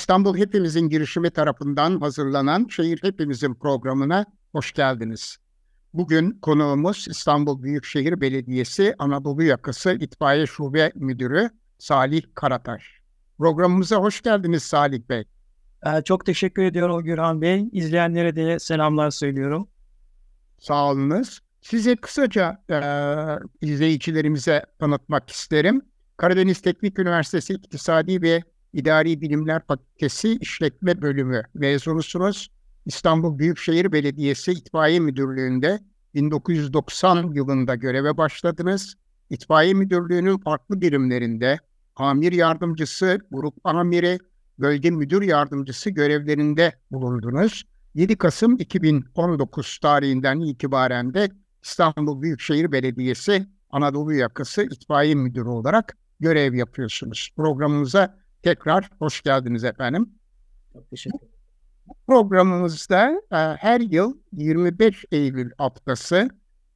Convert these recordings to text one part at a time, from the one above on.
İstanbul Hepimizin girişimi tarafından hazırlanan Şehir Hepimizin programına hoş geldiniz. Bugün konuğumuz İstanbul Büyükşehir Belediyesi Anadolu Yakası İtfaiye Şube Müdürü Salih Karataş. Programımıza hoş geldiniz Salih Bey. Ee, çok teşekkür ediyorum Gürhan Bey. İzleyenlere de selamlar söylüyorum. Sağ olunuz. Size kısaca e, izleyicilerimize tanıtmak isterim. Karadeniz Teknik Üniversitesi İktisadi ve İdari Bilimler Fakültesi İşletme Bölümü mezunusunuz. İstanbul Büyükşehir Belediyesi İtfaiye Müdürlüğü'nde 1990 yılında göreve başladınız. İtfaiye Müdürlüğü'nün farklı birimlerinde amir yardımcısı, grup amiri, bölge müdür yardımcısı görevlerinde bulundunuz. 7 Kasım 2019 tarihinden itibaren de İstanbul Büyükşehir Belediyesi Anadolu Yakası İtfaiye Müdürü olarak görev yapıyorsunuz. Programımıza Tekrar hoş geldiniz efendim. Çok teşekkür ederim. Programımızda e, her yıl 25 Eylül haftası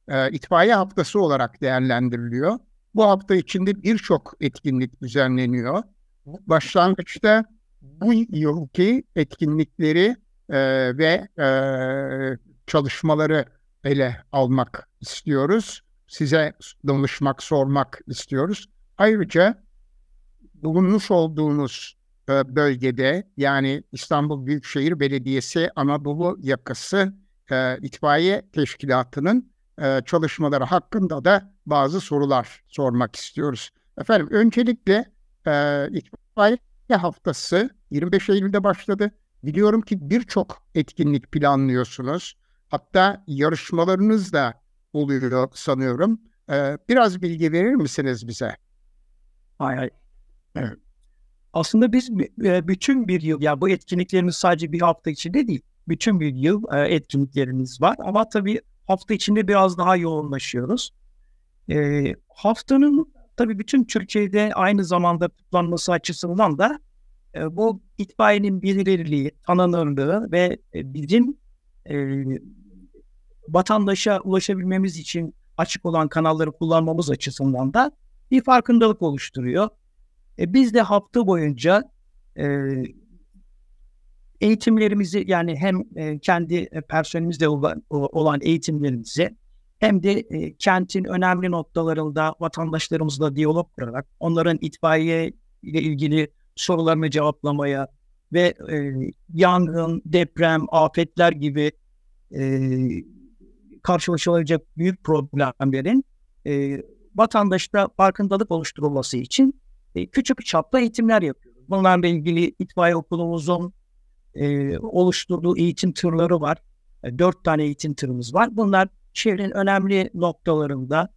e, itfaiye haftası olarak değerlendiriliyor. Bu hafta içinde birçok etkinlik düzenleniyor. Başlangıçta bu yılki etkinlikleri e, ve e, çalışmaları ele almak istiyoruz. Size danışmak, sormak istiyoruz. Ayrıca bulunmuş olduğunuz e, bölgede yani İstanbul Büyükşehir Belediyesi Anadolu Yakası e, İtfaiye Teşkilatı'nın e, çalışmaları hakkında da bazı sorular sormak istiyoruz. Efendim öncelikle e, haftası 25 Eylül'de başladı. Biliyorum ki birçok etkinlik planlıyorsunuz. Hatta yarışmalarınız da oluyor sanıyorum. E, biraz bilgi verir misiniz bize? Hayır. hay. Aslında biz e, bütün bir yıl, yani bu etkinliklerimiz sadece bir hafta içinde değil, bütün bir yıl e, etkinliklerimiz var. Ama tabii hafta içinde biraz daha yoğunlaşıyoruz. E, haftanın tabii bütün Türkiye'de aynı zamanda kutlanması açısından da bu itfaiyenin bilirliği, tanınırlığı ve bizim vatandaşa ulaşabilmemiz için açık olan kanalları kullanmamız açısından da bir farkındalık oluşturuyor. E, biz de hafta boyunca e, eğitimlerimizi yani hem e, kendi personelimizde olan, olan eğitimlerimizi hem de e, kentin önemli noktalarında vatandaşlarımızla diyalog kurarak onların itfaiye ile ilgili sorularını cevaplamaya ve e, yangın, deprem, afetler gibi e, karşılaşılacak büyük problemlerin e, vatandaşta farkındalık oluşturulması için e, küçük çaplı eğitimler yapıyoruz. Bunlarla ilgili itfaiye okulumuzun e, oluşturduğu eğitim tırları var. E, dört tane eğitim tırımız var. Bunlar şehrin önemli noktalarında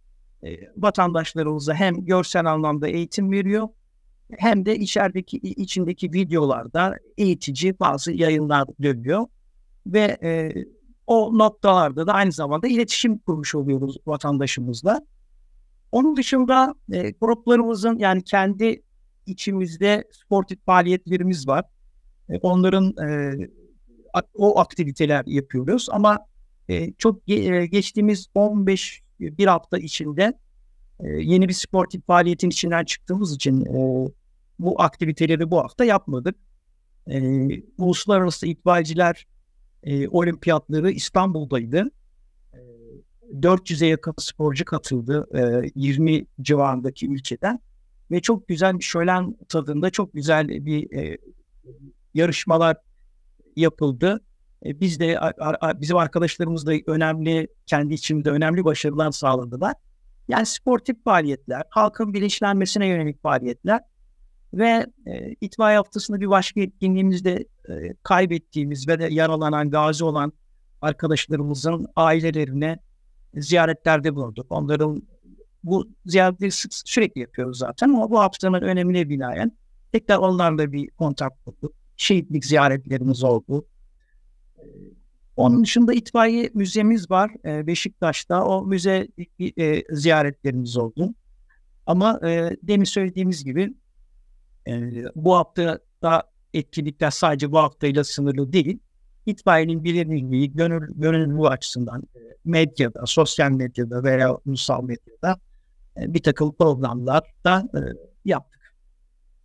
e, vatandaşlarımıza hem görsel anlamda eğitim veriyor hem de içerideki içindeki videolarda eğitici bazı yayınlar dönüyor ve e, o noktalarda da aynı zamanda iletişim kurmuş oluyoruz vatandaşımızla. Onun dışında e, gruplarımızın yani kendi içimizde sportif faaliyetlerimiz var. E, onların e, o aktiviteler yapıyoruz ama e, çok e, geçtiğimiz 15 e, bir hafta içinde e, yeni bir sportif faaliyetin içinden çıktığımız için e, bu aktiviteleri bu hafta yapmadık. E, Uluslararası İtfaiyeciler e, Olimpiyatları İstanbul'daydı. 400'e yakın sporcu katıldı e, 20 civarındaki ülkeden ve çok güzel bir şölen tadında çok güzel bir e, yarışmalar yapıldı. E, biz de ar, ar, bizim arkadaşlarımız da önemli kendi içimde önemli başarılar sağladılar. Yani sportif faaliyetler, halkın bilinçlenmesine yönelik faaliyetler ve e, itfaiye haftasında bir başka etkinliğimizde e, kaybettiğimiz ve de yaralanan, gazi olan arkadaşlarımızın ailelerine ziyaretlerde bulunduk. Onların bu ziyaretleri sık, sürekli yapıyoruz zaten ama bu haftanın önemine binaen tekrar onlarla bir kontak kurduk. Şehitlik ziyaretlerimiz oldu. Ee, onun dışında itfaiye müzemiz var ee, Beşiktaş'ta. O müze e, ziyaretlerimiz oldu. Ama e, demin söylediğimiz gibi e, bu hafta da etkinlikler sadece bu haftayla sınırlı değil itfaiyenin bilinirliği gönül, bu açısından e, medyada, sosyal medyada veya ulusal medyada e, bir takım programlar da e, yaptık.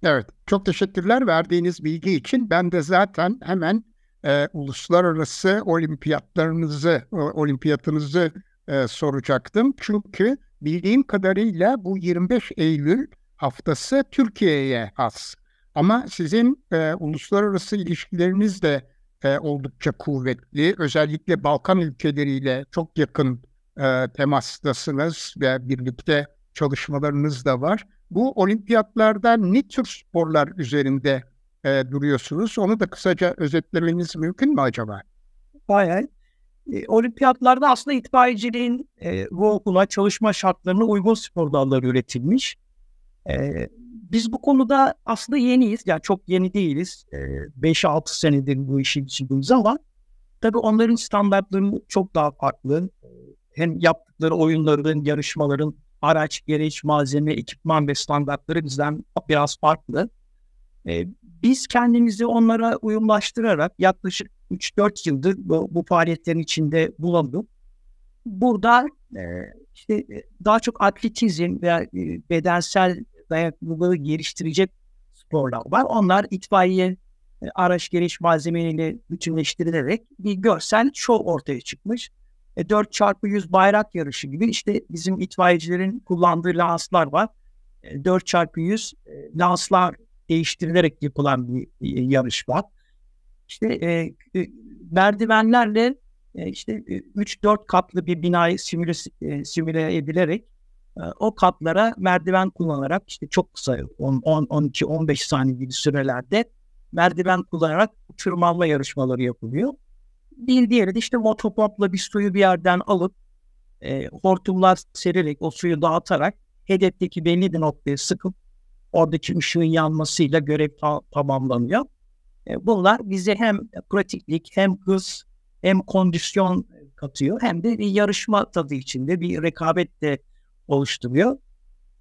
Evet, çok teşekkürler verdiğiniz bilgi için. Ben de zaten hemen e, uluslararası olimpiyatlarınızı, olimpiyatınızı e, soracaktım. Çünkü bildiğim kadarıyla bu 25 Eylül haftası Türkiye'ye has. Ama sizin e, uluslararası ilişkileriniz de e, oldukça kuvvetli. Özellikle Balkan ülkeleriyle çok yakın e, temastasınız ve birlikte çalışmalarınız da var. Bu olimpiyatlarda ne tür sporlar üzerinde e, duruyorsunuz? Onu da kısaca özetlemeniz mümkün mü acaba? Bayan, E, olimpiyatlarda aslında itfaiyeciliğin e, bu okula çalışma şartlarına uygun spor dalları üretilmiş. E, biz bu konuda aslında yeniyiz. Yani çok yeni değiliz. E, 5-6 senedir bu işi içindeyiz ama tabii onların standartları çok daha farklı. Hem yaptıkları oyunların, yarışmaların araç, gereç, malzeme, ekipman ve standartları bizden biraz farklı. E, biz kendimizi onlara uyumlaştırarak yaklaşık 3-4 yıldır bu, bu faaliyetlerin içinde bulunduk. Burada e, işte daha çok atletizm veya bedensel dayanıklılığı geliştirecek sporlar var. Onlar itfaiye e, araç geliş malzemeleriyle bütünleştirilerek bir görsel şov ortaya çıkmış. E, 4x100 bayrak yarışı gibi işte bizim itfaiyecilerin kullandığı lanslar var. E, 4x100 e, lanslar değiştirilerek yapılan bir e, yarış var. İşte e, e merdivenlerle e, işte 3-4 katlı bir binayı simüle, simüle edilerek ee, o katlara merdiven kullanarak işte çok kısa 10-12-15 saniye gibi sürelerde merdiven kullanarak tırmanma yarışmaları yapılıyor. Bir diğeri de işte motopompla bir suyu bir yerden alıp e, hortumlar sererek o suyu dağıtarak hedefteki belli bir noktaya sıkıp oradaki ışığın yanmasıyla görev ta- tamamlanıyor. E, bunlar bize hem pratiklik hem hız hem kondisyon katıyor hem de bir yarışma tadı içinde bir rekabet de oluşturuyor.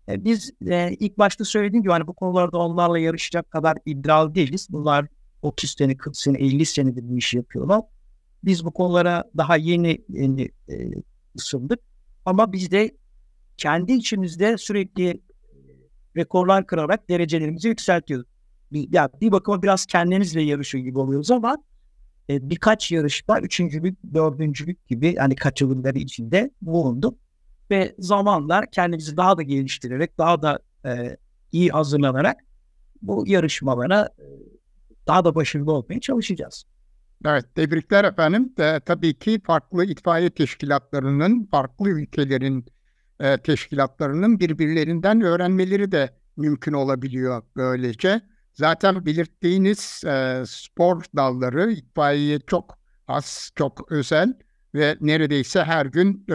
E, biz e, ilk başta söylediğim gibi hani bu konularda onlarla yarışacak kadar iddialı değiliz. Bunlar 30 sene, 40 sene, 50 senedir bir iş yapıyorlar. Biz bu konulara daha yeni, yeni e, ısındık. Ama biz de kendi içimizde sürekli e, rekorlar kırarak derecelerimizi yükseltiyoruz. Bir, ya bir bakıma biraz kendinizle yarışıyor gibi oluyoruz ama e, birkaç yarışta üçüncülük, dördüncülük gibi hani kaçılımları içinde bulunduk ve zamanla kendimizi daha da geliştirerek, daha da e, iyi hazırlanarak bu yarışmalara e, daha da başarılı olmaya çalışacağız. Evet, tebrikler efendim. E, tabii ki farklı itfaiye teşkilatlarının, farklı ülkelerin e, teşkilatlarının birbirlerinden öğrenmeleri de mümkün olabiliyor böylece. Zaten belirttiğiniz e, spor dalları itfaiye çok az, çok özel ve neredeyse her gün e,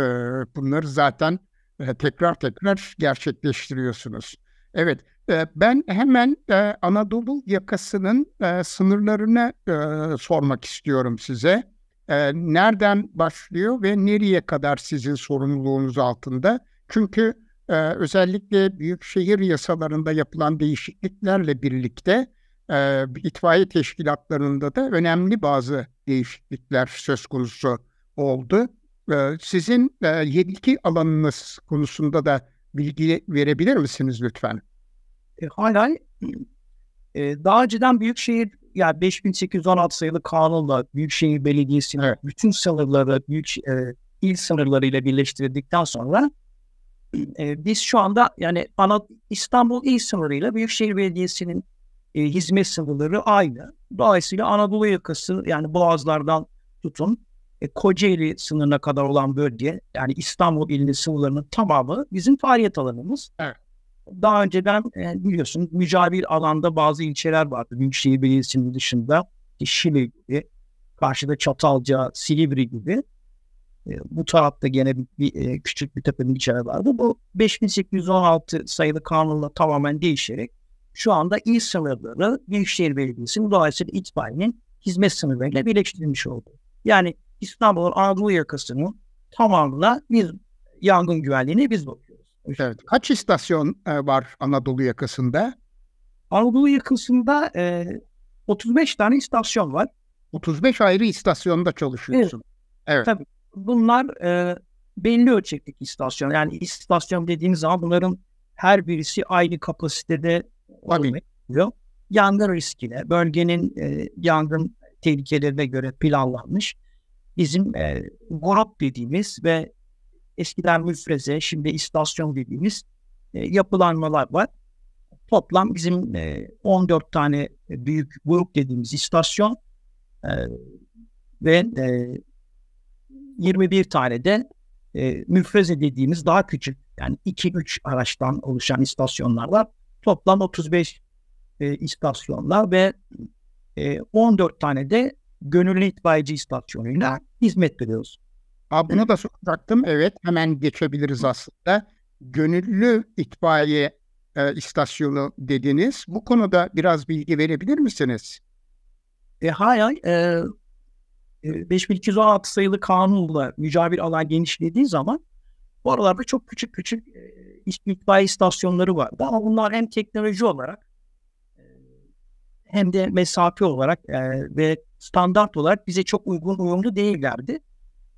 bunları zaten e, tekrar tekrar gerçekleştiriyorsunuz. Evet, e, ben hemen e, Anadolu yakasının e, sınırlarını e, sormak istiyorum size. E, nereden başlıyor ve nereye kadar sizin sorumluluğunuz altında? Çünkü e, özellikle büyükşehir yasalarında yapılan değişikliklerle birlikte e, itfaiye teşkilatlarında da önemli bazı değişiklikler söz konusu oldu. Ee, sizin e, yetki alanınız konusunda da bilgi verebilir misiniz lütfen? E, hala e, daha önceden Büyükşehir yani 5816 sayılı kanunla Büyükşehir Belediyesi'nin evet. bütün sınırları büyük e, il ile birleştirdikten sonra e, biz şu anda yani ana, İstanbul il sınırıyla Büyükşehir Belediyesi'nin e, hizmet sınırları aynı. Dolayısıyla Anadolu yakası yani Boğazlardan tutun e, Kocaeli sınırına kadar olan bölge yani İstanbul ilinin sınırlarının tamamı bizim faaliyet alanımız. Evet. Daha önceden e, biliyorsun, mücavir alanda bazı ilçeler vardı. Büyükşehir Belediyesi'nin dışında Şili gibi, karşıda Çatalca, Silivri gibi. E, bu tarafta gene bir, bir e, küçük bir tepenin ilçeler vardı. Bu 5816 sayılı kanunla tamamen değişerek şu anda il sınırları Büyükşehir Belediyesi'nin dolayısıyla itfaiyenin hizmet sınırlarıyla birleştirilmiş oldu. Yani İstanbul'un Anadolu yakasının tamamına biz yangın güvenliğini biz bakıyoruz. Evet. Kaç istasyon e, var Anadolu yakasında? Anadolu yakasında e, 35 tane istasyon var. 35 ayrı istasyonda çalışıyorsun. Evet. evet. Tabii. Bunlar e, belli ölçekli istasyon. Yani istasyon dediğimiz zaman bunların her birisi aynı kapasitede olmuyor. Yangın riskine, bölgenin e, yangın tehlikelerine göre planlanmış bizim e, grup dediğimiz ve eskiden müfreze, şimdi istasyon dediğimiz e, yapılanmalar var. Toplam bizim e, 14 tane büyük grup dediğimiz istasyon e, ve e, 21 tane de e, müfreze dediğimiz daha küçük yani 2-3 araçtan oluşan istasyonlar var. Toplam 35 e, istasyonlar ve e, 14 tane de gönüllü itfaiyeci istasyonuyla hizmet veriyoruz. Abi bunu da soracaktım. Evet hemen geçebiliriz aslında. Gönüllü itfaiye e, istasyonu dediniz. Bu konuda biraz bilgi verebilir misiniz? E, hay hay. E, 5216 e, sayılı kanunla mücavir alan genişlediği zaman bu aralarda çok küçük küçük e, itfaiye istasyonları var. Ama bunlar hem teknoloji olarak hem de mesafe olarak e, ve standart olarak bize çok uygun uyumlu değillerdi.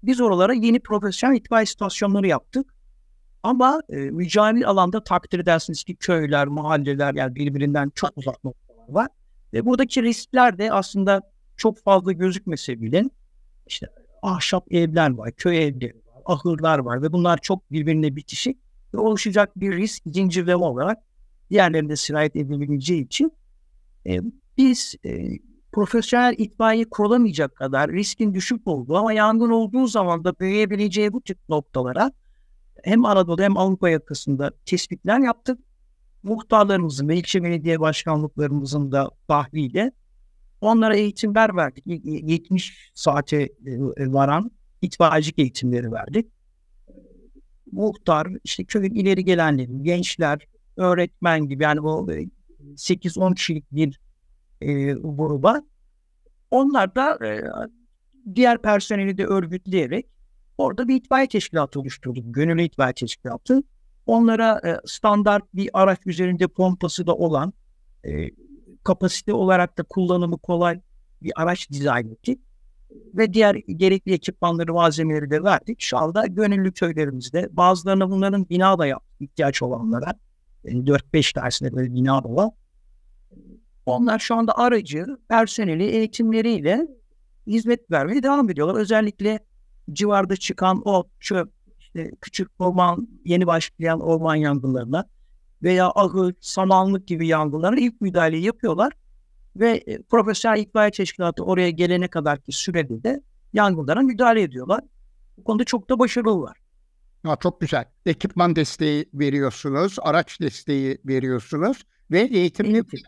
Biz oralara yeni profesyonel itfaiye istasyonları yaptık. Ama e, mücadele alanda takdir edersiniz ki köyler, mahalleler yani birbirinden çok uzak noktalar var. Ve buradaki riskler de aslında çok fazla gözükmese bile işte ahşap evler var, köy evleri var, ahırlar var ve bunlar çok birbirine bitişik ve oluşacak bir risk zincirleme olarak diğerlerinde sirayet edilebileceği için e, biz e, profesyonel itfaiye kurulamayacak kadar riskin düşük olduğu ama yangın olduğu zaman da büyüyebileceği bu tip noktalara hem Anadolu hem Avrupa yakasında tespitler yaptık. Muhtarlarımızın ve ilçe belediye başkanlıklarımızın da bahviyle onlara eğitimler verdik. 70 saate e, varan itfaiyecilik eğitimleri verdik. Muhtar, işte köyün ileri gelenleri, gençler, öğretmen gibi yani o 8-10 e, kişilik bir e, gruba. Onlar da e, diğer personeli de örgütleyerek orada bir itfaiye teşkilatı oluşturduk. Gönüllü itfaiye teşkilatı. Onlara e, standart bir araç üzerinde pompası da olan e, kapasite olarak da kullanımı kolay bir araç dizayn ettik. Ve diğer gerekli ekipmanları, malzemeleri de verdik. Şu anda gönüllü köylerimizde bazılarına bunların bina da ihtiyaç olanlara. Yani e, 4-5 tanesinde böyle bina da var. Onlar şu anda aracı, personeli, eğitimleriyle hizmet vermeye devam ediyorlar. Özellikle civarda çıkan o çöp, işte küçük orman, yeni başlayan orman yangınlarına veya ahır, samanlık gibi yangınlara ilk müdahaleyi yapıyorlar. Ve e, Profesyonel İtfaiye Teşkilatı oraya gelene kadarki sürede de yangınlara müdahale ediyorlar. Bu konuda çok da başarılılar. Ya çok güzel. Ekipman desteği veriyorsunuz, araç desteği veriyorsunuz ve eğitimli Eğitim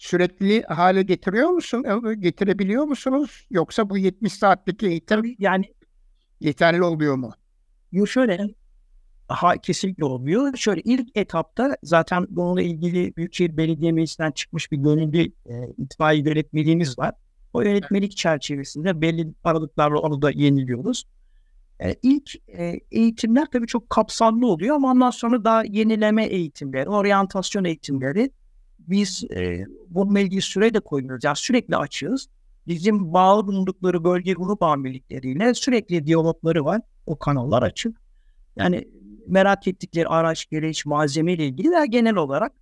sürekli hale getiriyor musun? Getirebiliyor musunuz? Yoksa bu 70 saatlik eğitim yani yeterli oluyor mu? Yo şöyle ha, kesinlikle olmuyor. Şöyle ilk etapta zaten bununla ilgili Büyükşehir Belediye Meclisi'nden çıkmış bir gönüllü e, itfaiye yönetmeliğimiz var. O yönetmelik çerçevesinde belli aralıklarla onu da yeniliyoruz. E, ilk e, eğitimler tabii çok kapsamlı oluyor ama ondan sonra daha yenileme eğitimleri, oryantasyon eğitimleri biz e, bununla ilgili süre de koymuyoruz. Yani sürekli açığız. Bizim bağlı bulundukları bölge grup amirlikleriyle sürekli diyalogları var. O kanallar açık. Yani merak ettikleri araç, gereç, malzeme ile ilgili ve genel olarak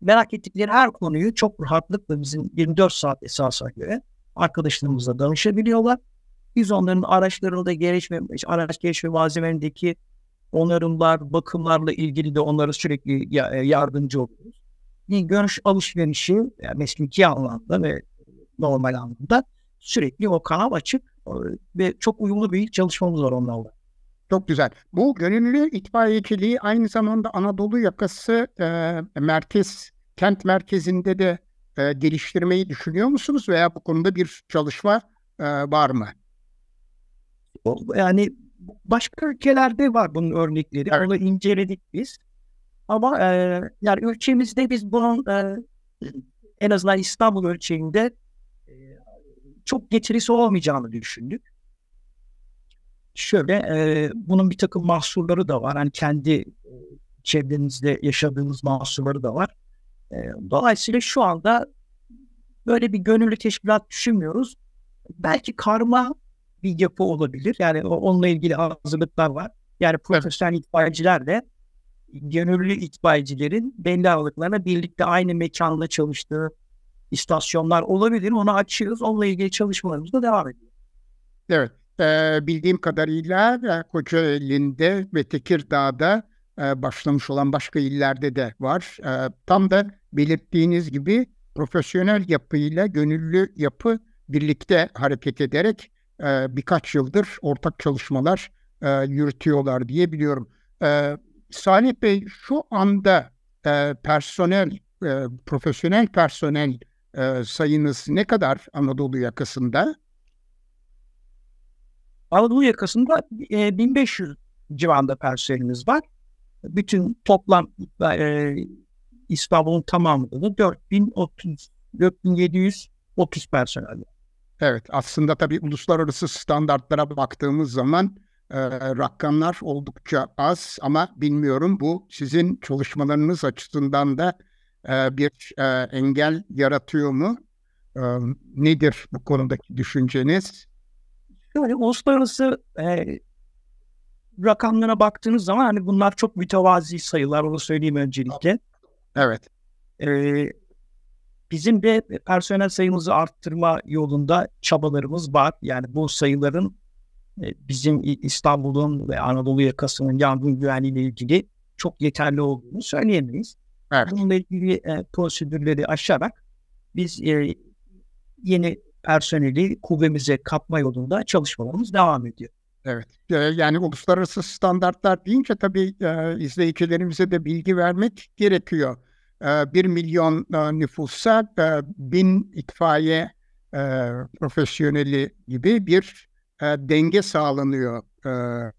merak ettikleri her konuyu çok rahatlıkla bizim 24 saat esasa göre arkadaşlarımızla danışabiliyorlar. Biz onların araçlarını da ve araç gereç ve malzemelerindeki onarımlar, bakımlarla ilgili de onlara sürekli e, yardımcı oluyoruz bir görüş alışverişi yani mesleki anlamda ve normal anlamda sürekli o kanal açık e, ve çok uyumlu bir çalışmamız var onlarla. Çok güzel. Bu gönüllü itfaiyeciliği aynı zamanda Anadolu yakası e, merkez, kent merkezinde de e, geliştirmeyi düşünüyor musunuz veya bu konuda bir çalışma e, var mı? Yani başka ülkelerde var bunun örnekleri. Evet. Onu inceledik biz. Ama e, yani ülkemizde biz bunun e, en azından İstanbul ölçeğinde çok getirisi olmayacağını düşündük. Şöyle e, bunun bir takım mahsurları da var. Yani kendi çevrenizde yaşadığınız mahsurları da var. E, dolayısıyla şu anda böyle bir gönüllü teşkilat düşünmüyoruz. Belki karma bir yapı olabilir. Yani onunla ilgili hazırlıklar var. Yani profesyonel itfaiyeciler de gönüllü itfaiyecilerin belli aralıklarına birlikte aynı mekanda çalıştığı istasyonlar olabilir. Onu açıyoruz. Onunla ilgili çalışmalarımız da devam ediyor. Evet. E, bildiğim kadarıyla e, Kocaeli'nde ve Tekirdağ'da e, başlamış olan başka illerde de var. E, tam da belirttiğiniz gibi profesyonel yapıyla gönüllü yapı birlikte hareket ederek e, birkaç yıldır ortak çalışmalar e, yürütüyorlar diye biliyorum. E, Salih Bey şu anda e, personel, e, profesyonel personel e, sayınız ne kadar Anadolu yakasında? Anadolu yakasında e, 1500 civarında personelimiz var. Bütün toplam e, İstanbul'un tamamında da 4030 4730 personel. Evet aslında tabii uluslararası standartlara baktığımız zaman e, rakamlar oldukça az ama bilmiyorum bu sizin çalışmalarınız açısından da e, bir e, engel yaratıyor mu? E, nedir bu konudaki düşünceniz? Yani uluslararası e, rakamlara baktığınız zaman hani bunlar çok mütevazi sayılar onu söyleyeyim öncelikle. Evet. E, bizim de personel sayımızı arttırma yolunda çabalarımız var. Yani bu sayıların e, bizim İstanbul'un ve Anadolu yakasının yangın güvenliği ile ilgili çok yeterli olduğunu söyleyemeyiz. Evet. Bununla ilgili e, prosedürleri aşarak biz e, yeni personeli kuvvemize katma yolunda çalışmalarımız devam ediyor. Evet. E, yani uluslararası standartlar deyince tabii e, izleyicilerimize de bilgi vermek gerekiyor. E, 1 milyon e, nüfusa e, bin itfaiye e, profesyoneli gibi bir e, denge sağlanıyor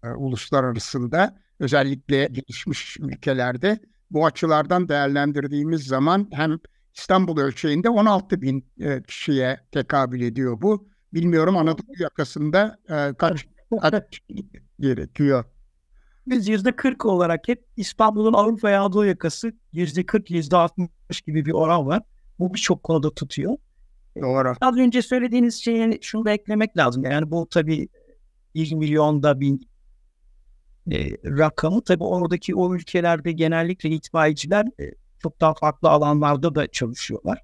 e, uluslar arasında. Özellikle gelişmiş ülkelerde. Bu açılardan değerlendirdiğimiz zaman hem İstanbul ölçeğinde 16 bin e, kişiye tekabül ediyor bu. Bilmiyorum Anadolu yakasında e, kaç, kaç gerekiyor. Biz yüzde 40 olarak hep İstanbul'un Avrupa ve Anadolu yakası yüzde 40 yüzde 60 gibi bir oran var. Bu birçok konuda tutuyor olarak. Az önce söylediğiniz şeyi hani şunu da eklemek lazım. Yani bu tabii 1 milyonda bin e, rakamı tabii oradaki o ülkelerde genellikle itfaiyeciler e, çok daha farklı alanlarda da çalışıyorlar.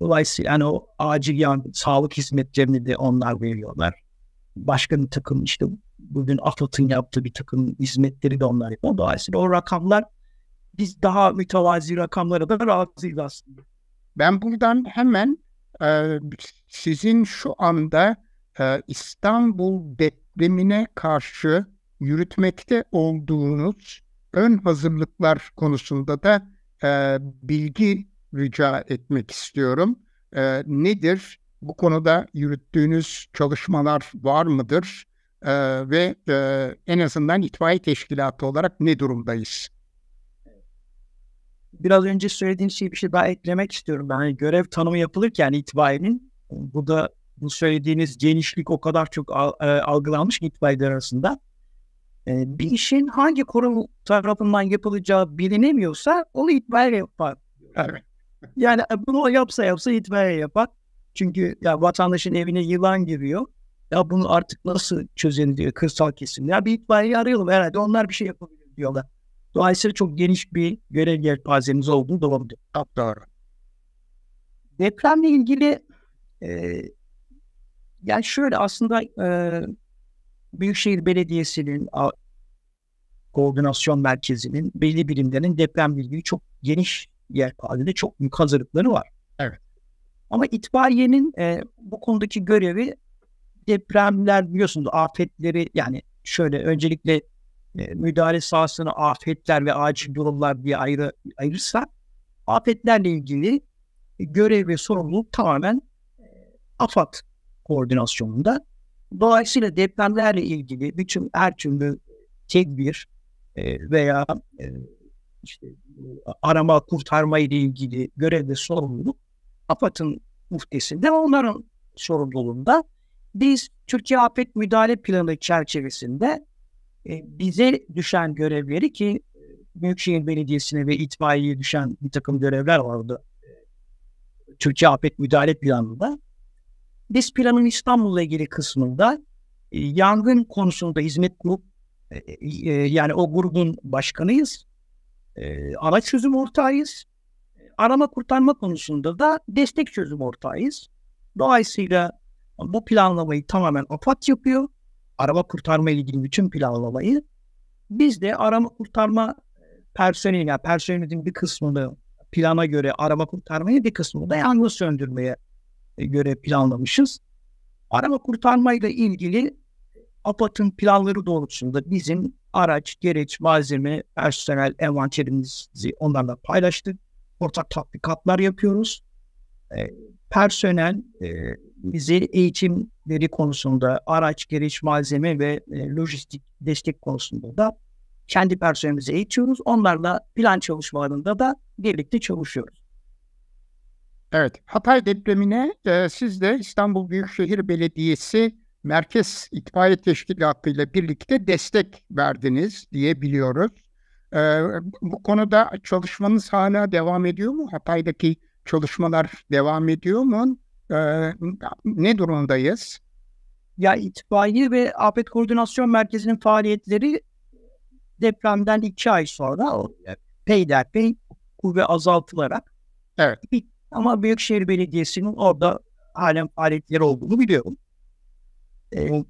Dolayısıyla yani o acil yani sağlık hizmetlerini de onlar veriyorlar. Başka bir takım işte bugün AFAD'ın yaptığı bir takım hizmetleri de onlar yapıyor. Dolayısıyla o rakamlar biz daha mütevazi rakamlara da razıyız aslında. Ben buradan hemen ee, sizin şu anda e, İstanbul depremine karşı yürütmekte olduğunuz ön hazırlıklar konusunda da e, bilgi rica etmek istiyorum. E, nedir? Bu konuda yürüttüğünüz çalışmalar var mıdır? E, ve e, en azından itfaiye teşkilatı olarak ne durumdayız? biraz önce söylediğin şey bir şey daha eklemek istiyorum. Ben yani görev tanımı yapılırken itibaiyenin bu da bu söylediğiniz genişlik o kadar çok e, algılanmış ki arasında. E, bir işin hangi kurum tarafından yapılacağı bilinemiyorsa onu itibariye yapar. Yani bunu yapsa yapsa itibariye yapar. Çünkü ya vatandaşın evine yılan giriyor. Ya bunu artık nasıl çözelim diyor kırsal kesim. Ya bir itibariye arayalım herhalde onlar bir şey yapabilir diyorlar. Dolayısıyla çok geniş bir görev yelpazemiz olduğunu doğrudur. Doğru. Depremle ilgili e, yani şöyle aslında e, Büyükşehir Belediyesi'nin koordinasyon merkezinin belli birimlerinin deprem ilgili çok geniş yelpazede çok büyük hazırlıkları var. Evet. Ama itfaiyenin e, bu konudaki görevi depremler biliyorsunuz afetleri yani şöyle öncelikle e, müdahale sahasını afetler ve acil durumlar diye ayrı, ayırırsak afetlerle ilgili görev ve sorumluluk tamamen e, AFAD koordinasyonunda. Dolayısıyla depremlerle ilgili bütün her türlü tedbir e, veya işte arama kurtarma ile ilgili görev ve sorumluluk AFAD'ın muhtesinde onların sorumluluğunda. Biz Türkiye Afet Müdahale Planı çerçevesinde e, bize düşen görevleri ki e, Büyükşehir Belediyesi'ne ve itfaiyeye düşen bir takım görevler vardı. E, Türkiye Afet Müdahale Planı'nda. Biz planın İstanbul'la ilgili kısmında yangın konusunda hizmet grup yani o grubun başkanıyız. Araç çözüm ortağıyız. Arama kurtarma konusunda da destek çözüm ortağıyız. Dolayısıyla bu planlamayı tamamen AFAD yapıyor. Araba kurtarma ilgili bütün planlamayı biz de araba kurtarma e, personeli, yani personelin bir kısmını plana göre araba kurtarmayı bir kısmını da yangın söndürmeye e, göre planlamışız. Arama kurtarmayla ilgili e, APAT'ın planları doğrultusunda bizim araç, gereç, malzeme, personel, envanterimizi onlarla paylaştık. Ortak tatbikatlar yapıyoruz. E, personel e, bizi eğitimleri konusunda, araç, giriş, malzeme ve e, lojistik destek konusunda da kendi personelimizi eğitiyoruz. Onlarla plan çalışmalarında da birlikte çalışıyoruz. Evet, Hatay depremine e, siz de İstanbul Büyükşehir Belediyesi Merkez İtfaiye Teşkilatı ile birlikte destek verdiniz diye biliyoruz. E, bu konuda çalışmanız hala devam ediyor mu? Hatay'daki çalışmalar devam ediyor mu? Ee, ne durumdayız? Ya itfaiye ve afet koordinasyon merkezinin faaliyetleri depremden iki ay sonra evet. peyderpey kuvve azaltılarak evet. ama Büyükşehir Belediyesi'nin orada halen faaliyetleri olduğunu biliyorum. E,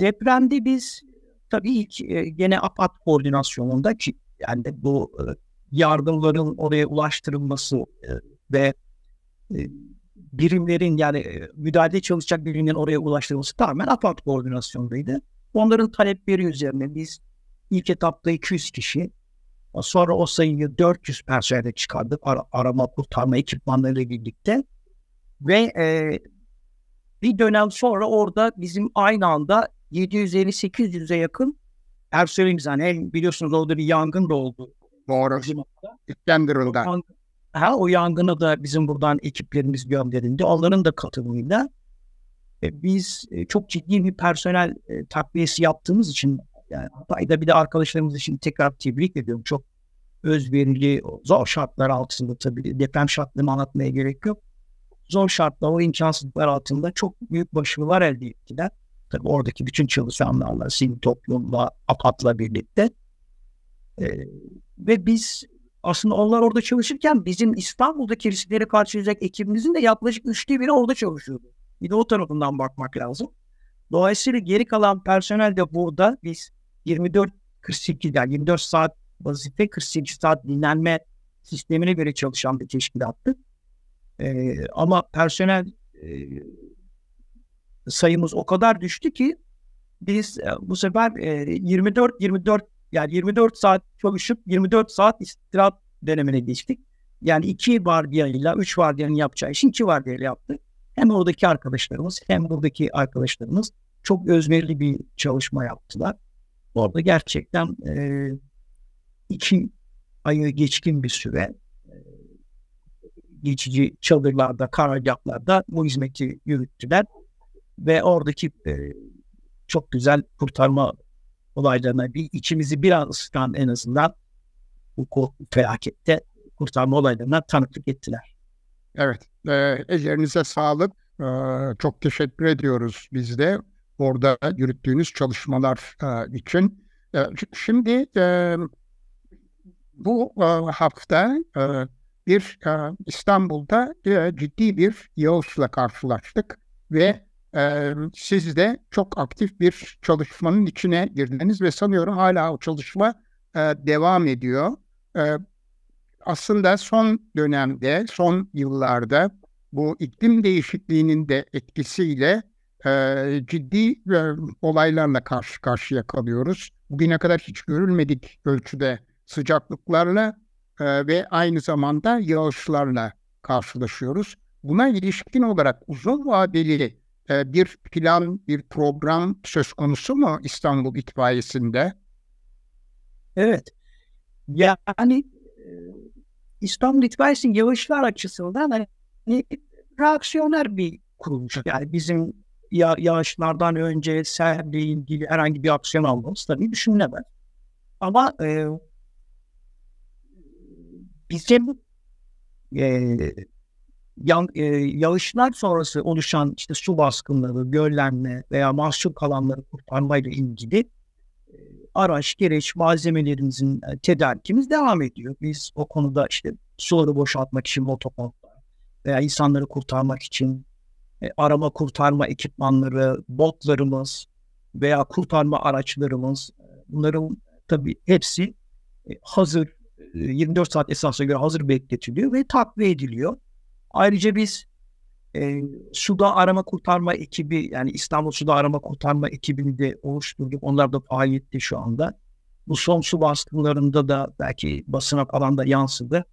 depremde biz tabii ilk e, gene APAT koordinasyonunda ki yani bu e, yardımların oraya ulaştırılması e, ve e, birimlerin yani e, müdahaleye çalışacak birimlerin oraya ulaştırılması tamamen APAT koordinasyonundaydı. Onların talepleri üzerine biz ilk etapta 200 kişi sonra o sayıyı 400 personelde çıkardık ar- arama kurtarma ekipmanlarıyla birlikte ve e, bir dönem sonra orada bizim aynı anda 750-800'e yakın personelimiz yani hem biliyorsunuz orada bir yangın da oldu. Doğru. Eklendirıldi. Yangın Ha o yangına da bizim buradan ekiplerimiz gönderildi. Onların da katılımıyla e, biz e, çok ciddi bir personel e, takviyesi yaptığımız için yani Hatay'da bir de arkadaşlarımız için tekrar tebrik ediyorum. Çok özverili, zor şartlar altında tabii deprem şartlarını anlatmaya gerek yok. Zor şartlar, o imkansızlıklar altında çok büyük başarılar elde ettiler. Tabii oradaki bütün çalışanlarla, sivil toplumla, APAT'la birlikte. Ee, ve biz aslında onlar orada çalışırken bizim İstanbul'daki riskleri karşılayacak ekibimizin de yaklaşık üçte biri orada çalışıyordu. Bir de o tarafından bakmak lazım. Dolayısıyla geri kalan personel de burada biz 24 48 yani 24 saat vazife 48 saat dinlenme sistemine göre çalışan bir teşkilattı. Ee, ama personel e, sayımız o kadar düştü ki biz e, bu sefer 24-24 e, yani 24 saat çalışıp 24 saat istirahat dönemine geçtik. Yani iki vardiyayla, üç vardiyanın yapacağı işin iki vardiyayla yaptık. Hem oradaki arkadaşlarımız hem buradaki arkadaşlarımız çok özverili bir çalışma yaptılar. Orada gerçekten e, iki ayı geçkin bir süre e, geçici çadırlarda, karargahlarda bu hizmeti yürüttüler. Ve oradaki e, çok güzel kurtarma olaylarına bir içimizi biraz ısıtan en azından bu felakette kurtarma olaylarına tanıklık ettiler. Evet, e, ellerinize sağlık. E, çok teşekkür ediyoruz biz de orada yürüttüğünüz çalışmalar e, için. E, şimdi e, bu e, hafta e, bir e, İstanbul'da e, ciddi bir yağışla karşılaştık ve e, siz de çok aktif bir çalışmanın içine girdiniz ve sanıyorum hala o çalışma e, devam ediyor. E, aslında son dönemde, son yıllarda bu iklim değişikliğinin de etkisiyle e, ciddi e, olaylarla karşı karşıya kalıyoruz. Bugüne kadar hiç görülmedik ölçüde sıcaklıklarla e, ve aynı zamanda yağışlarla karşılaşıyoruz. Buna ilişkin olarak uzun vadeli ee, bir plan, bir program söz konusu mu İstanbul itfaiyesinde? Evet. Yani e, İstanbul itfaiyesinin yavaşlar açısından hani, hani, reaksiyoner bir kuruluş. Yani bizim ya, yağışlardan önce seherle ilgili herhangi bir aksiyon almamız tabii düşünülemez. Ama e, bizim e, yan, e, yağışlar sonrası oluşan işte su baskınları, göllenme veya mahsur kalanları kurtarmayla ilgili e, araç, gereç, malzemelerimizin e, tedarikimiz devam ediyor. Biz o konuda işte suları boşaltmak için motopomplar veya insanları kurtarmak için e, arama kurtarma ekipmanları, botlarımız veya kurtarma araçlarımız bunların tabii hepsi hazır 24 saat esasına göre hazır bekletiliyor ve takviye ediliyor. Ayrıca biz e, suda arama kurtarma ekibi yani İstanbul Suda Arama Kurtarma ekibini de oluşturduk. Onlar da faaliyette şu anda. Bu son su baskınlarında da belki basına falan da yansıdı.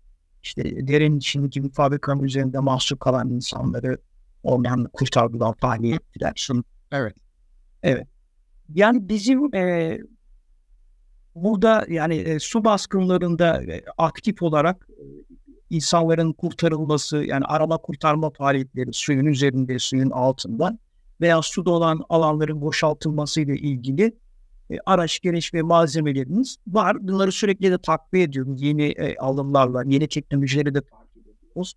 İşte derin içindeki bir fabrikanın üzerinde mahsur kalan insanları oradan kurtardılar, faaliyet ettiler. Evet. Evet. Yani bizim e, burada yani e, su baskınlarında e, aktif olarak e, insanların kurtarılması yani arama kurtarma faaliyetleri suyun üzerinde, suyun altında veya suda olan alanların boşaltılması ile ilgili e, araç, gereç ve malzemelerimiz var. Bunları sürekli de takviye ediyoruz. Yeni e, alımlarla, yeni teknolojileri de takip ediyoruz.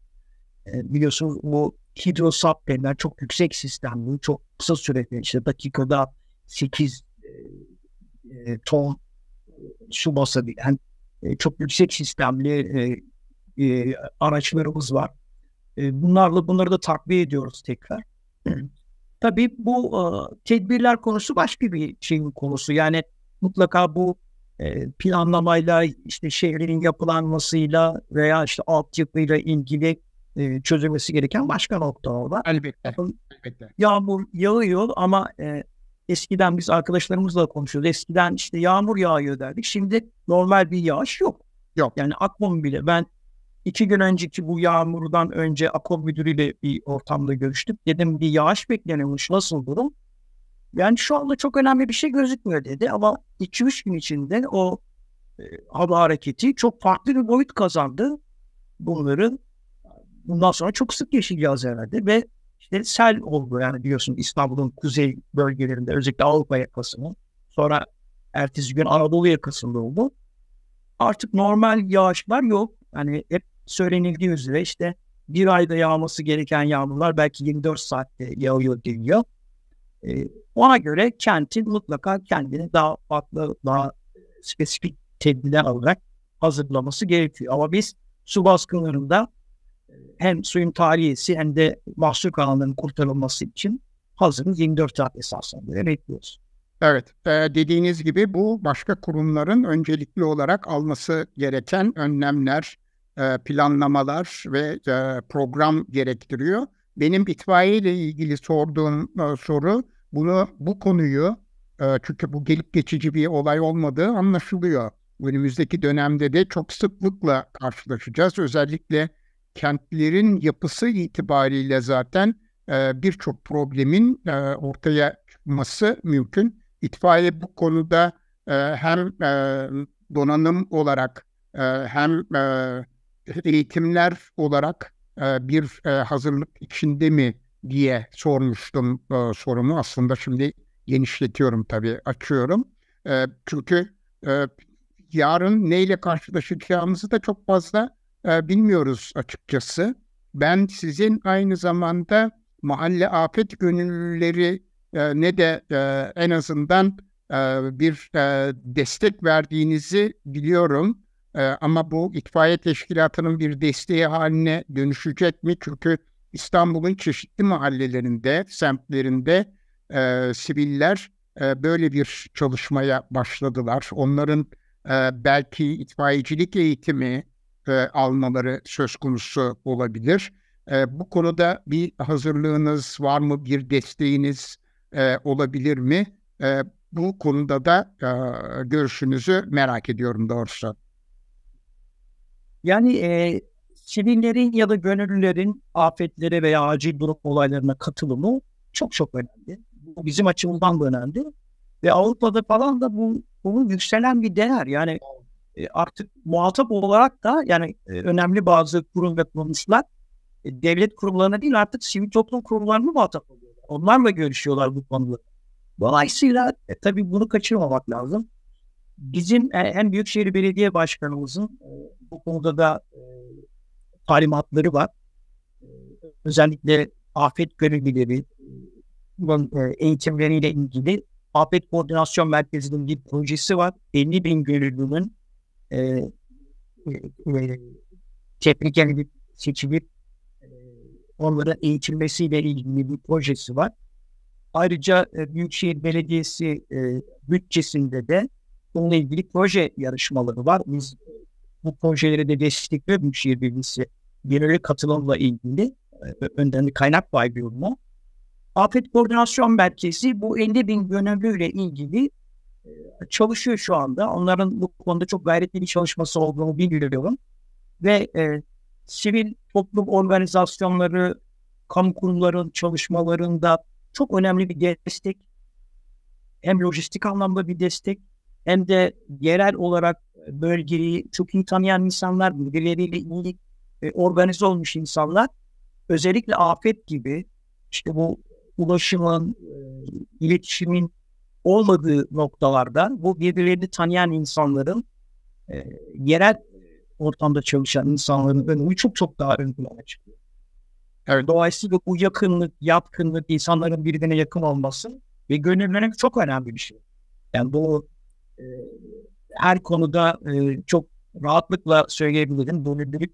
E, biliyorsunuz bu hidrosap denilen çok yüksek sistemli, çok kısa sürede işte dakikada 8 e, e, ton su basabilen e, çok yüksek sistemli e, e, araçlarımız var. E, bunlarla bunları da takviye ediyoruz tekrar. Tabii bu e, tedbirler konusu başka bir şeyin konusu. Yani mutlaka bu e, planlamayla, işte şehrin yapılanmasıyla veya işte altyapıyla ilgili e, çözülmesi gereken başka nokta var. Elbette. Elbette. Yağmur yağıyor ama e, eskiden biz arkadaşlarımızla konuşuyoruz. Eskiden işte yağmur yağıyor derdik. Şimdi normal bir yağış yok. Yok. Yani akmam bile ben İki gün önceki bu yağmurdan önce akom müdürüyle bir ortamda görüştüm. Dedim bir yağış bekleniyormuş nasıl durum? Yani şu anda çok önemli bir şey gözükmüyor dedi ama 2-3 gün içinde o e, hava hareketi çok farklı bir boyut kazandı. Bunların bundan sonra çok sık yaşayacağız herhalde ve işte sel oldu yani biliyorsun İstanbul'un kuzey bölgelerinde özellikle Avrupa yakasının sonra ertesi gün Anadolu yakasında oldu. Artık normal yağışlar yok. Yani hep söylenildiği üzere işte bir ayda yağması gereken yağmurlar belki 24 saatte yağıyor deniyor. E, ona göre kentin mutlaka kendini daha farklı, daha spesifik tedbirler alarak hazırlaması gerekiyor. Ama biz su baskınlarında e, hem suyun tahliyesi hem de mahsur kalanların kurtarılması için hazırız 24 saat esasında bekliyoruz. Evet, e, dediğiniz gibi bu başka kurumların öncelikli olarak alması gereken önlemler, e, planlamalar ve e, program gerektiriyor. Benim itfaiye ile ilgili sorduğum e, soru bunu bu konuyu çünkü bu gelip geçici bir olay olmadığı anlaşılıyor. Önümüzdeki dönemde de çok sıklıkla karşılaşacağız. Özellikle kentlerin yapısı itibariyle zaten birçok problemin ortaya çıkması mümkün. İtfaiye bu konuda hem donanım olarak e, hem eğitimler olarak e, bir e, hazırlık içinde mi diye sormuştum e, sorumu. Aslında şimdi genişletiyorum tabii, açıyorum. çünkü yarın neyle karşılaşacağımızı da çok fazla bilmiyoruz açıkçası. Ben sizin aynı zamanda mahalle afet gönüllüleri ne de en azından bir destek verdiğinizi biliyorum. Ee, ama bu itfaiye teşkilatının bir desteği haline dönüşecek mi? Çünkü İstanbul'un çeşitli mahallelerinde, semtlerinde e, siviller e, böyle bir çalışmaya başladılar. Onların e, belki itfaiyecilik eğitimi e, almaları söz konusu olabilir. E, bu konuda bir hazırlığınız var mı? Bir desteğiniz e, olabilir mi? E, bu konuda da e, görüşünüzü merak ediyorum doğrusu. Yani e, sivinlerin ya da gönüllülerin afetlere veya acil durum olaylarına katılımı çok çok önemli. Bu bizim açımızdan da önemli. Ve Avrupa'da falan da bu bunun yükselen bir değer. Yani e, artık muhatap olarak da yani e, önemli bazı kurum ve kuruluşlar e, devlet kurumlarına değil artık sivil toplum kurumlarına muhatap oluyorlar. Onlarla görüşüyorlar bu konuda. Dolayısıyla e, tabii bunu kaçırmamak lazım bizim hem Büyükşehir Belediye Başkanımızın e, bu konuda da e, talimatları var. E, özellikle afet görevlileri eğitimleriyle ilgili Afet Koordinasyon Merkezi'nin bir projesi var. 50 bin gönüllünün e, e, tebrik edilip seçilip e, onlara eğitilmesiyle ilgili bir projesi var. Ayrıca Büyükşehir Belediyesi bütçesinde de bununla ilgili proje yarışmaları var. Biz bu projeleri de destekliyor Büyükşehir Belediyesi Genel katılımla ilgili e, önden bir kaynak var bir yoruma. Afet Koordinasyon Merkezi bu 50 bin gönüllüyle ilgili e, çalışıyor şu anda. Onların bu konuda çok gayretli bir çalışması olduğunu biliyorum. Ve e, sivil toplum organizasyonları, kamu kurumların çalışmalarında çok önemli bir destek. Hem lojistik anlamda bir destek hem de yerel olarak e, bölgeyi çok iyi tanıyan insanlar, birbirleriyle iyi e, organize olmuş insanlar özellikle afet gibi işte bu ulaşımın, e, iletişimin olmadığı noktalarda bu birbirlerini tanıyan insanların yerel ortamda çalışan insanların önemi çok çok daha ön plana çıkıyor. Evet. Dolayısıyla bu yakınlık, yatkınlık, insanların birbirine yakın olması ve gönüllerin çok önemli bir şey. Yani bu e, her konuda e, çok rahatlıkla söyleyebilirim. Böyle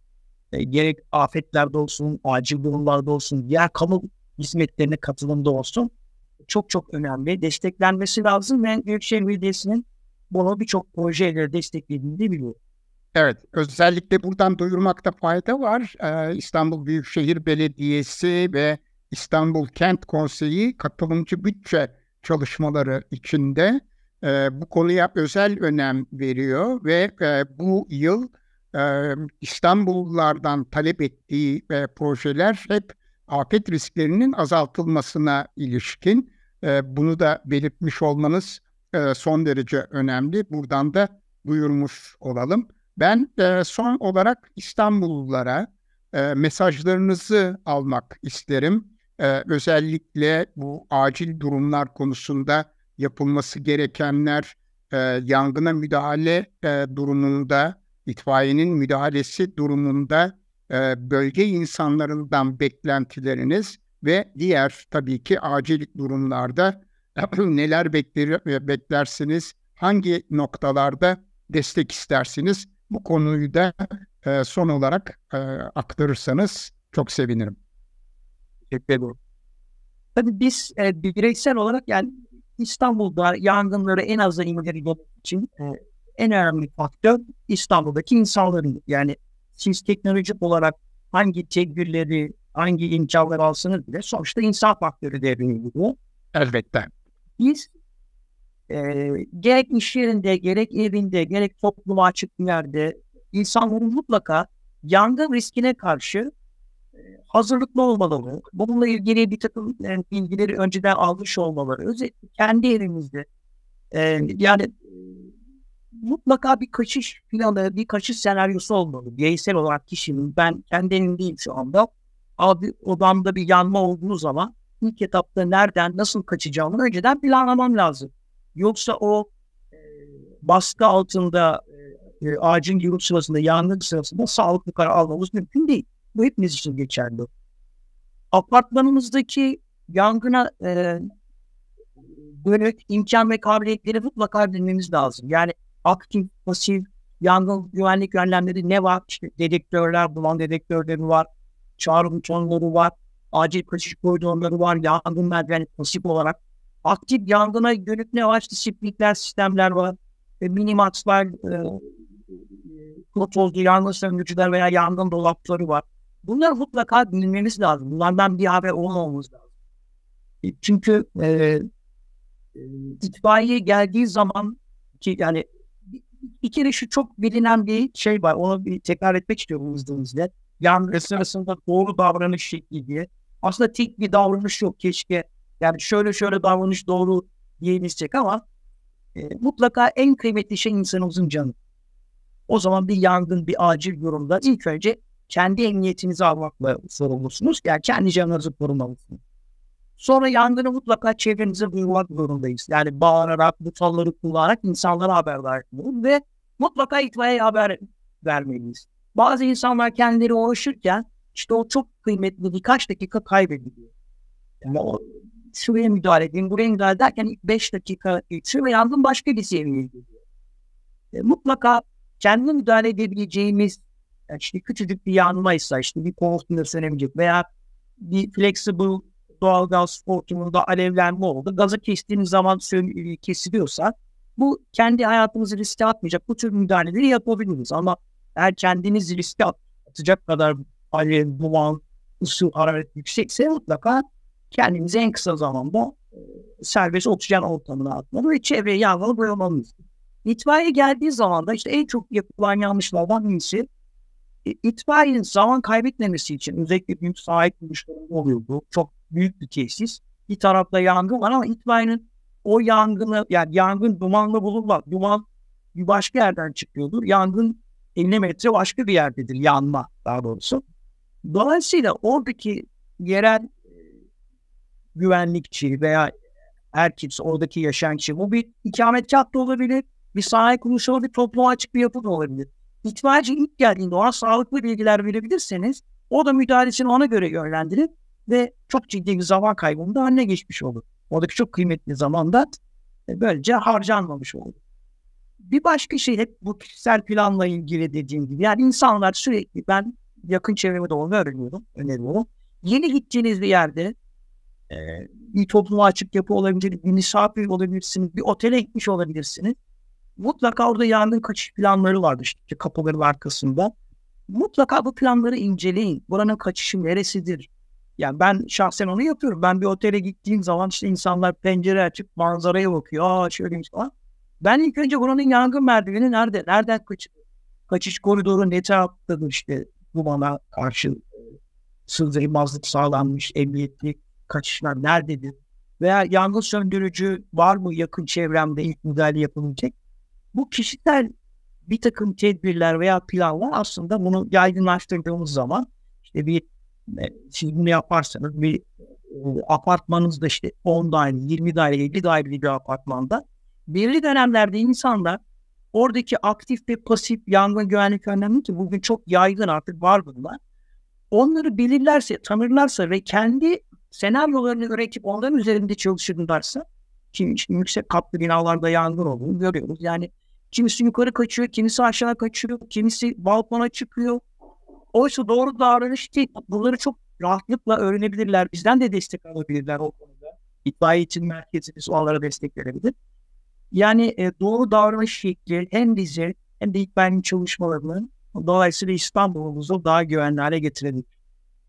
e, gerek afetlerde olsun, acil durumlarda olsun, diğer kamu hizmetlerine katılımda olsun çok çok önemli. Desteklenmesi lazım ve Büyükşehir Belediyesi'nin bunu birçok projeyle desteklediğini de biliyorum. Evet, özellikle buradan duyurmakta fayda var. Ee, İstanbul Büyükşehir Belediyesi ve İstanbul Kent Konseyi katılımcı bütçe çalışmaları içinde e, bu konuya özel önem veriyor ve e, bu yıl e, İstanbullulardan talep ettiği e, projeler hep afet risklerinin azaltılmasına ilişkin. E, bunu da belirtmiş olmanız e, son derece önemli. Buradan da duyurmuş olalım. Ben e, son olarak İstanbullulara e, mesajlarınızı almak isterim. E, özellikle bu acil durumlar konusunda yapılması gerekenler e, yangına müdahale e, durumunda, itfaiyenin müdahalesi durumunda e, bölge insanlarından beklentileriniz ve diğer tabii ki acilik durumlarda neler bekler, e, beklersiniz, hangi noktalarda destek istersiniz bu konuyu da e, son olarak e, aktarırsanız çok sevinirim. Teşekkür ederim. Tabii biz e, bireysel olarak yani İstanbul'da yangınları en aza indirmek için ee, en önemli faktör İstanbul'daki insanların. Yani siz teknolojik olarak hangi tedbirleri, hangi imkanları alsanız bile sonuçta insan faktörü devreye giriyor. Elbette. Biz e, gerek iş yerinde, gerek evinde, gerek topluma açık bir yerde insanların mutlaka yangın riskine karşı hazırlıklı olmaları, bununla ilgili bir takım yani bilgileri önceden almış olmaları, özellikle kendi elimizde e, yani e, mutlaka bir kaçış planı, bir kaçış senaryosu olmalı. Bireysel olarak kişinin, ben kendi elimdeyim şu anda. Abi odamda bir yanma olduğu zaman ilk etapta nereden, nasıl kaçacağımı önceden planlamam lazım. Yoksa o e, baskı altında, e, e ağacın yürüp sırasında, yangın sırasında sağlıklı karar almamız mümkün değil. Bu hepimiz için geçerli. Apartmanımızdaki yangına e, dönük imkan ve kabiliyetleri mutlaka bilmemiz lazım. Yani aktif, pasif, yangın güvenlik önlemleri ne var? İşte dedektörler, bulan dedektörleri var, çağrı butonları var, acil kaçış koridorları var, yangın merdiveni pasif olarak. Aktif yangına dönük ne var? İşte siplikler, sistemler var, e, minimax var, e, protozlu yangın söndürücüler veya yangın dolapları var. Bunlar mutlaka dinlememiz lazım. Bunlardan bir haber olmamamız lazım. E, çünkü e, e, itfaiye geldiği zaman ki yani bir kere şu çok bilinen bir şey var. Onu bir tekrar etmek istiyorum izninizle. Yani sırasında doğru davranış şekli diye. Aslında tek bir davranış yok keşke. Yani şöyle şöyle davranış doğru diyebilecek ama e, mutlaka en kıymetli şey insanımızın canı. O zaman bir yangın, bir acil durumda ilk önce kendi emniyetinizi almakla sorumlusunuz. Yani kendi canınızı korumalısınız. Sonra yangını mutlaka çevrenize duyurmak zorundayız. Yani bağırarak, butonları kullanarak insanlara haber etmeliyiz ve mutlaka itfaiye haber vermeliyiz. Bazı insanlar kendileri uğraşırken işte o çok kıymetli birkaç dakika kaybediliyor. Yani o şuraya müdahale edin, buraya müdahale ederken ilk 5 dakika geçiyor ve yangın başka bir seviyeye geliyor. E, mutlaka kendi müdahale edebileceğimiz yani işte küçücük bir yanmaysa işte bir kortunda sönebilecek veya bir flexible doğalgaz hortumunda alevlenme oldu. Gazı kestiğimiz zaman e, kesiliyorsa bu kendi hayatımızı riske atmayacak. Bu tür müdahaleleri yapabiliriz ama eğer kendiniz riske atacak kadar alev, duman, ısı, hararet yüksekse mutlaka kendimizi en kısa zamanda e, serbest oksijen ortamına atmalı ve çevreyi yağmalı boyamalıyız. İtfaiye geldiği zaman da işte en çok yapılan yanlışlardan birisi e, itfaiyenin zaman kaybetmemesi için özellikle büyük sahip kuruluşlarında oluyor bu. Çok büyük bir tesis. Bir tarafta yangın var ama itfaiyenin o yangını yani yangın dumanla bulunmaz. Duman bir başka yerden çıkıyordur. Yangın 50 metre başka bir yerdedir yanma daha doğrusu. Dolayısıyla oradaki yerel e, güvenlikçi veya her kimse oradaki yaşayan kişi bu bir ikametgah da olabilir, bir sahaya kuruluşu bir topluma açık bir yapı da olabilir itfaiyeci ilk geldiğinde ona sağlıklı bilgiler verebilirseniz o da müdahalesini ona göre yönlendirip ve çok ciddi bir zaman kaybında önüne geçmiş olur. Oradaki çok kıymetli zamanda e, böylece harcanmamış olur. Bir başka şey hep bu kişisel planla ilgili dediğim gibi. Yani insanlar sürekli ben yakın çevremde onu öğreniyorum, öneriyorum. Yeni gittiğiniz bir yerde e, bir topluma açık yapı olabilir, bir misafir olabilirsiniz, bir otele gitmiş olabilirsiniz. Mutlaka orada yangın kaçış planları vardır işte kapıların arkasında. Mutlaka bu planları inceleyin. Buranın kaçışı neresidir? Yani ben şahsen onu yapıyorum. Ben bir otele gittiğim zaman işte insanlar pencere açıp manzaraya bakıyor. Aa şöyle bir falan. Şey ben ilk önce buranın yangın merdiveni nerede? Nereden kaçıyor? kaçış koridoru ne taraftadır işte bu bana karşı e, sığdırmazlık sağlanmış emniyetli kaçışlar nerededir? Veya yangın söndürücü var mı yakın çevremde ilk müdahale yapılacak bu kişisel bir takım tedbirler veya planlar aslında bunu yaygınlaştırdığımız zaman işte bir e, siz bunu yaparsanız bir e, apartmanınızda işte 10 daire, 20 daire, 50 daire bir apartmanda belli dönemlerde insanlar oradaki aktif ve pasif yangın güvenlik önlemi ki bugün çok yaygın artık var bunlar. Onları belirlerse, tanırlarsa ve kendi senaryolarını üretip onların üzerinde çalışırlarsa ki yüksek katlı binalarda yangın olduğunu görüyoruz. Yani Kimisi yukarı kaçıyor, kimisi aşağı kaçıyor, kimisi balkona çıkıyor. Oysa doğru davranış ki bunları çok rahatlıkla öğrenebilirler. Bizden de destek alabilirler o konuda. İtfaiye için merkezimiz onlara destek verebilir. Yani e, doğru davranış şekli hem bizi hem de İkbal'in çalışmalarını dolayısıyla İstanbul'umuzu daha güvenli hale getirebilir.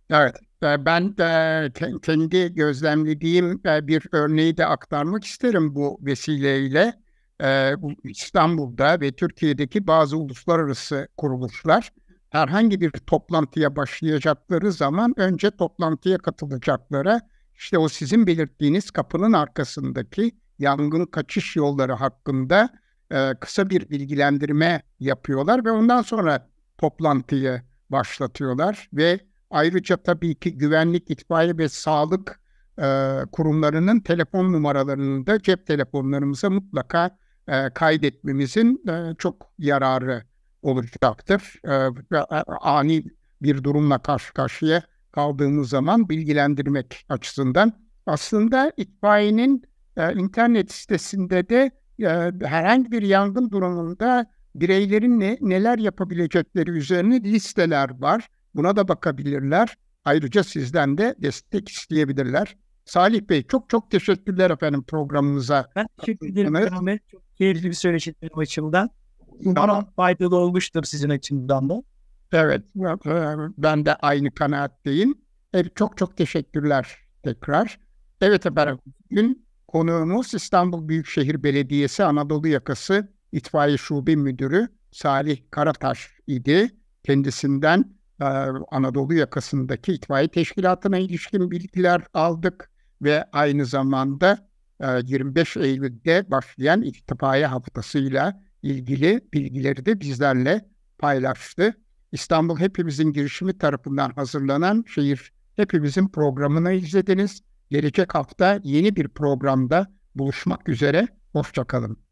Evet, e, ben de kendi gözlemlediğim e, bir örneği de aktarmak isterim bu vesileyle. Ee, İstanbul'da ve Türkiye'deki bazı uluslararası kuruluşlar herhangi bir toplantıya başlayacakları zaman önce toplantıya katılacaklara işte o sizin belirttiğiniz kapının arkasındaki yangın kaçış yolları hakkında e, kısa bir bilgilendirme yapıyorlar ve ondan sonra toplantıyı başlatıyorlar ve ayrıca tabii ki güvenlik, itfaiye ve sağlık e, kurumlarının telefon numaralarını da cep telefonlarımıza mutlaka e, kaydetmemizin e, çok yararı olacaktır. E, e, ani bir durumla karşı karşıya kaldığımız zaman bilgilendirmek açısından aslında itfaiyenin e, internet sitesinde de e, herhangi bir yangın durumunda bireylerin ne, neler yapabilecekleri üzerine listeler var. Buna da bakabilirler. Ayrıca sizden de destek isteyebilirler. Salih Bey çok çok teşekkürler efendim programımıza. Ben teşekkür ederim. Evet. Çok keyifli bir söyleşi benim açımdan. Umarım faydalı olmuştur sizin açımdan da. Evet. Ben de aynı kanaatteyim. Evet, çok çok teşekkürler tekrar. Evet efendim. Bugün konuğumuz İstanbul Büyükşehir Belediyesi Anadolu Yakası İtfaiye Şube Müdürü Salih Karataş idi. Kendisinden Anadolu yakasındaki itfaiye teşkilatına ilişkin bilgiler aldık ve aynı zamanda 25 e, Eylül'de başlayan İttifaya Haftası'yla ilgili bilgileri de bizlerle paylaştı. İstanbul Hepimizin girişimi tarafından hazırlanan şehir hepimizin programını izlediniz. Gelecek hafta yeni bir programda buluşmak üzere. Hoşçakalın.